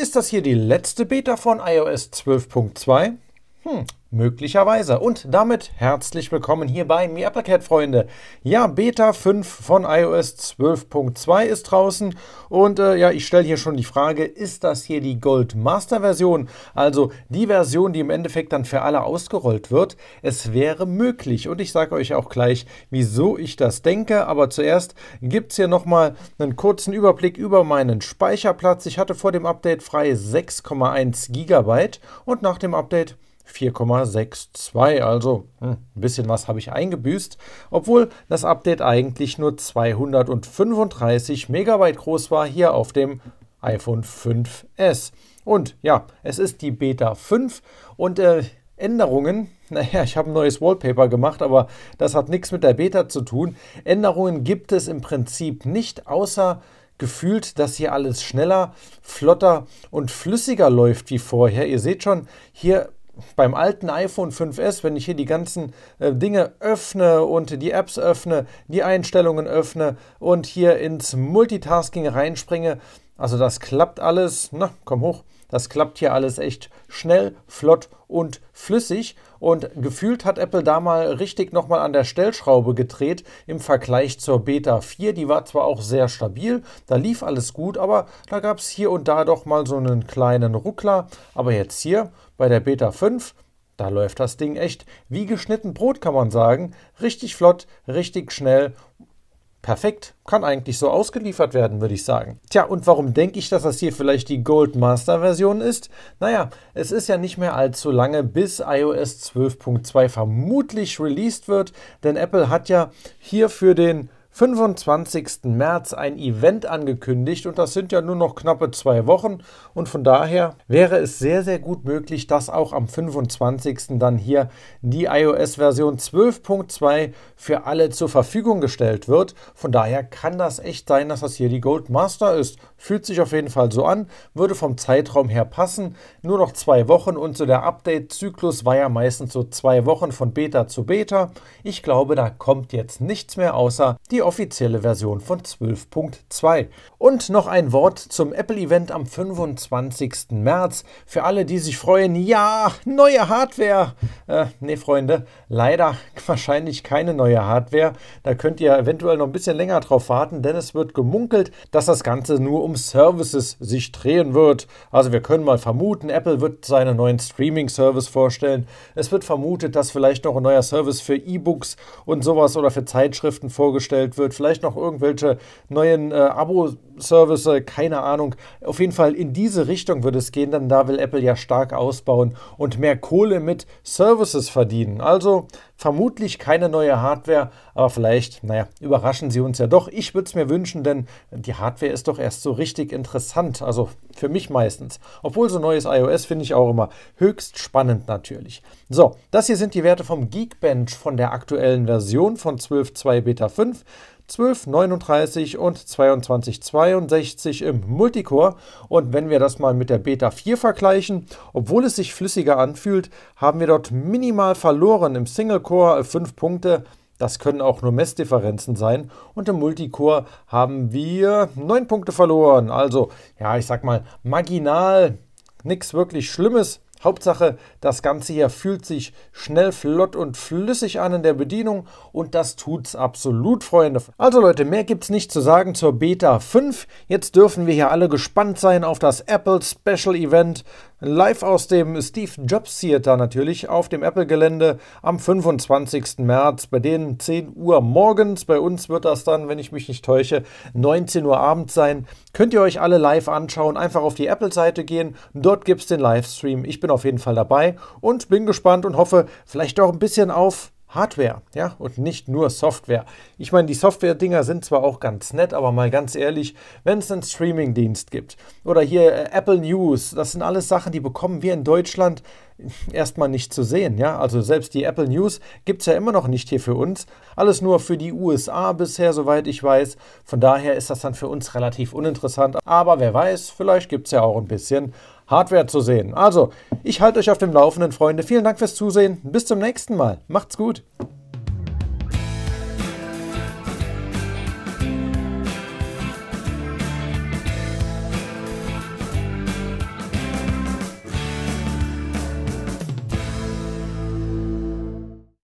Ist das hier die letzte Beta von iOS 12.2? Hm, Möglicherweise. Und damit herzlich willkommen hier bei mir Applecat, Freunde. Ja, Beta 5 von iOS 12.2 ist draußen. Und äh, ja, ich stelle hier schon die Frage, ist das hier die Gold Master Version? Also die Version, die im Endeffekt dann für alle ausgerollt wird. Es wäre möglich. Und ich sage euch auch gleich, wieso ich das denke. Aber zuerst gibt es hier nochmal einen kurzen Überblick über meinen Speicherplatz. Ich hatte vor dem Update frei 6,1 GB und nach dem Update 4,62. Also hm, ein bisschen was habe ich eingebüßt, obwohl das Update eigentlich nur 235 Megabyte groß war hier auf dem iPhone 5S. Und ja, es ist die Beta 5 und äh, Änderungen, naja, ich habe ein neues Wallpaper gemacht, aber das hat nichts mit der Beta zu tun. Änderungen gibt es im Prinzip nicht, außer gefühlt, dass hier alles schneller, flotter und flüssiger läuft wie vorher. Ihr seht schon, hier beim alten iPhone 5S, wenn ich hier die ganzen äh, Dinge öffne und die Apps öffne, die Einstellungen öffne und hier ins Multitasking reinspringe, also das klappt alles. Na, komm hoch. Das klappt hier alles echt schnell, flott und flüssig. Und gefühlt hat Apple da mal richtig nochmal an der Stellschraube gedreht im Vergleich zur Beta 4. Die war zwar auch sehr stabil, da lief alles gut, aber da gab es hier und da doch mal so einen kleinen Ruckler. Aber jetzt hier bei der Beta 5, da läuft das Ding echt wie geschnitten Brot, kann man sagen. Richtig flott, richtig schnell Perfekt, kann eigentlich so ausgeliefert werden, würde ich sagen. Tja, und warum denke ich, dass das hier vielleicht die Gold Master Version ist? Naja, es ist ja nicht mehr allzu lange, bis iOS 12.2 vermutlich released wird, denn Apple hat ja hier für den 25. März ein Event angekündigt und das sind ja nur noch knappe zwei Wochen und von daher wäre es sehr, sehr gut möglich, dass auch am 25. dann hier die iOS-Version 12.2 für alle zur Verfügung gestellt wird. Von daher kann das echt sein, dass das hier die Gold Master ist. Fühlt sich auf jeden Fall so an, würde vom Zeitraum her passen. Nur noch zwei Wochen und so der Update-Zyklus war ja meistens so zwei Wochen von Beta zu Beta. Ich glaube, da kommt jetzt nichts mehr außer die offizielle Version von 12.2. Und noch ein Wort zum Apple-Event am 25. März. Für alle, die sich freuen, ja, neue Hardware. Äh, ne, Freunde, leider wahrscheinlich keine neue Hardware. Da könnt ihr eventuell noch ein bisschen länger drauf warten, denn es wird gemunkelt, dass das Ganze nur um Services sich drehen wird. Also wir können mal vermuten, Apple wird seinen neuen Streaming-Service vorstellen. Es wird vermutet, dass vielleicht noch ein neuer Service für E-Books und sowas oder für Zeitschriften vorgestellt eingestellt wird, vielleicht noch irgendwelche neuen äh, abo services äh, keine Ahnung. Auf jeden Fall in diese Richtung wird es gehen, denn da will Apple ja stark ausbauen und mehr Kohle mit Services verdienen. Also Vermutlich keine neue Hardware, aber vielleicht, naja, überraschen sie uns ja doch. Ich würde es mir wünschen, denn die Hardware ist doch erst so richtig interessant, also für mich meistens. Obwohl so neues iOS finde ich auch immer höchst spannend natürlich. So, das hier sind die Werte vom Geekbench von der aktuellen Version von 12.2 Beta 5. 1239 und 2262 im Multicore. Und wenn wir das mal mit der Beta 4 vergleichen, obwohl es sich flüssiger anfühlt, haben wir dort minimal verloren. Im Single Core 5 äh, Punkte, das können auch nur Messdifferenzen sein. Und im Multicore haben wir 9 Punkte verloren. Also, ja, ich sag mal, marginal, nichts wirklich Schlimmes. Hauptsache, das Ganze hier fühlt sich schnell, flott und flüssig an in der Bedienung und das tut's absolut, Freunde. Also Leute, mehr gibt's nicht zu sagen zur Beta 5. Jetzt dürfen wir hier alle gespannt sein auf das Apple Special Event Live aus dem Steve Jobs Theater natürlich auf dem Apple-Gelände am 25. März, bei denen 10 Uhr morgens. Bei uns wird das dann, wenn ich mich nicht täusche, 19 Uhr abends sein. Könnt ihr euch alle live anschauen. Einfach auf die Apple-Seite gehen. Dort gibt es den Livestream. Ich bin auf jeden Fall dabei und bin gespannt und hoffe vielleicht auch ein bisschen auf Hardware, ja, und nicht nur Software. Ich meine, die Software-Dinger sind zwar auch ganz nett, aber mal ganz ehrlich, wenn es einen Streaming-Dienst gibt oder hier äh, Apple News, das sind alles Sachen, die bekommen wir in Deutschland erstmal nicht zu sehen, ja. Also selbst die Apple News gibt es ja immer noch nicht hier für uns. Alles nur für die USA bisher, soweit ich weiß. Von daher ist das dann für uns relativ uninteressant. Aber wer weiß, vielleicht gibt es ja auch ein bisschen Hardware zu sehen. Also, ich halte euch auf dem Laufenden, Freunde. Vielen Dank fürs Zusehen. Bis zum nächsten Mal. Macht's gut.